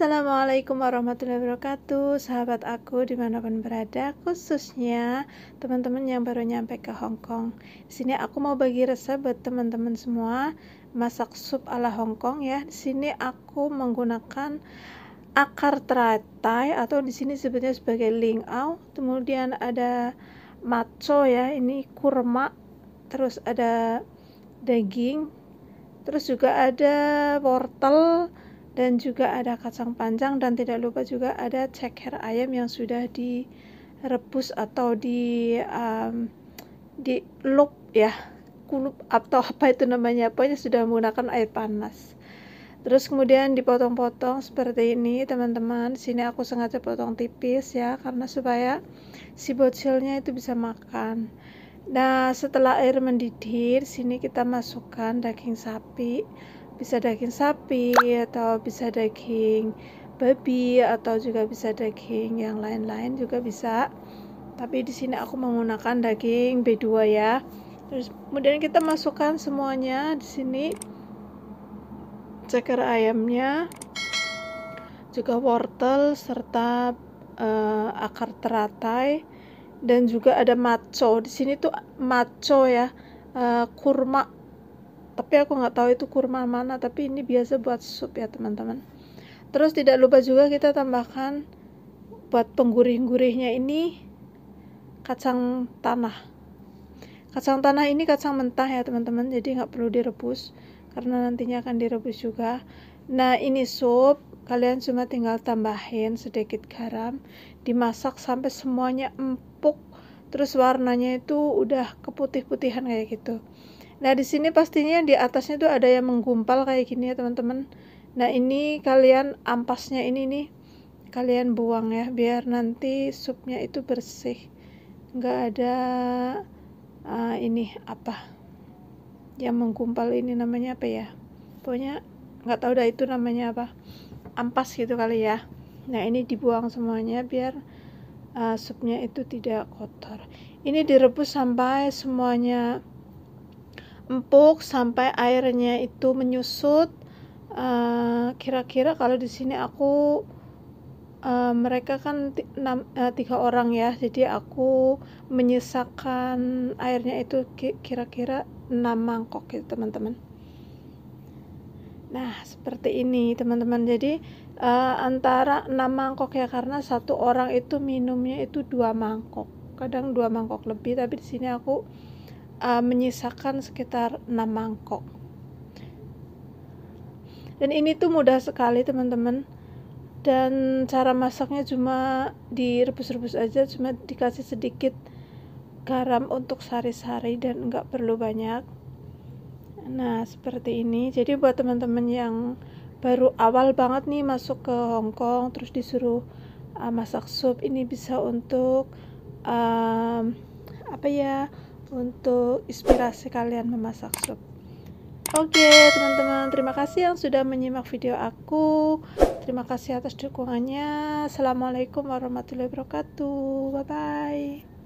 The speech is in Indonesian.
Assalamualaikum warahmatullahi wabarakatuh Sahabat aku dimanapun berada Khususnya teman-teman yang baru nyampe ke Hong Kong sini aku mau bagi resep buat teman-teman semua Masak sup ala Hong Kong ya Di sini aku menggunakan akar teratai Atau di sini sebetulnya sebagai lingau Kemudian ada maco ya Ini kurma Terus ada daging Terus juga ada wortel dan juga ada kacang panjang dan tidak lupa juga ada ceker ayam yang sudah direbus atau di um, di lup ya kulup atau apa itu namanya pokoknya sudah menggunakan air panas terus kemudian dipotong-potong seperti ini teman-teman sini aku sengaja potong tipis ya karena supaya si bocilnya itu bisa makan nah setelah air mendidih sini kita masukkan daging sapi bisa daging sapi atau bisa daging babi atau juga bisa daging yang lain-lain juga bisa tapi di sini aku menggunakan daging B2 ya terus kemudian kita masukkan semuanya di sini ceker ayamnya juga wortel serta uh, akar teratai dan juga ada maco di sini tuh maco ya uh, kurma tapi aku nggak tahu itu kurma mana tapi ini biasa buat sup ya teman-teman terus tidak lupa juga kita tambahkan buat penggurih-gurihnya ini kacang tanah kacang tanah ini kacang mentah ya teman-teman jadi nggak perlu direbus karena nantinya akan direbus juga nah ini sup kalian cuma tinggal tambahin sedikit garam dimasak sampai semuanya empuk terus warnanya itu udah keputih-putihan kayak gitu Nah, di sini pastinya di atasnya tuh ada yang menggumpal kayak gini ya, teman-teman. Nah, ini kalian ampasnya ini nih kalian buang ya biar nanti supnya itu bersih. Enggak ada uh, ini apa? Yang menggumpal ini namanya apa ya? Pokoknya nggak tahu dah itu namanya apa. Ampas gitu kali ya. Nah, ini dibuang semuanya biar uh, supnya itu tidak kotor. Ini direbus sampai semuanya empuk sampai airnya itu menyusut eh, kira-kira uh, kalau di sini aku uh, mereka kan enam, uh, tiga orang ya jadi aku menyisakan airnya itu kira-kira 6 mangkok gitu teman-teman nah seperti ini teman-teman jadi uh, antara enam mangkok ya karena satu orang itu minumnya itu dua mangkok kadang dua mangkok lebih tapi di sini aku uh, menyisakan sekitar 6 mangkok. Dan ini tuh mudah sekali teman-teman. Dan cara masaknya cuma direbus-rebus aja, cuma dikasih sedikit garam untuk sari-sari dan nggak perlu banyak. Nah, seperti ini. Jadi buat teman-teman yang baru awal banget nih masuk ke Hong Kong terus disuruh uh, masak sup ini bisa untuk um, apa ya untuk inspirasi kalian memasak sup. Oke okay, teman-teman terima kasih yang sudah menyimak video aku Terima kasih atas dukungannya Assalamualaikum warahmatullahi wabarakatuh Bye bye